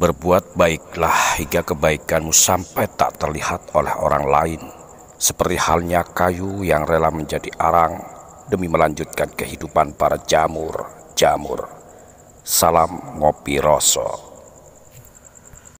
Berbuat baiklah hingga kebaikanmu sampai tak terlihat oleh orang lain, seperti halnya kayu yang rela menjadi arang demi melanjutkan kehidupan para jamur-jamur. Salam ngopi rosok.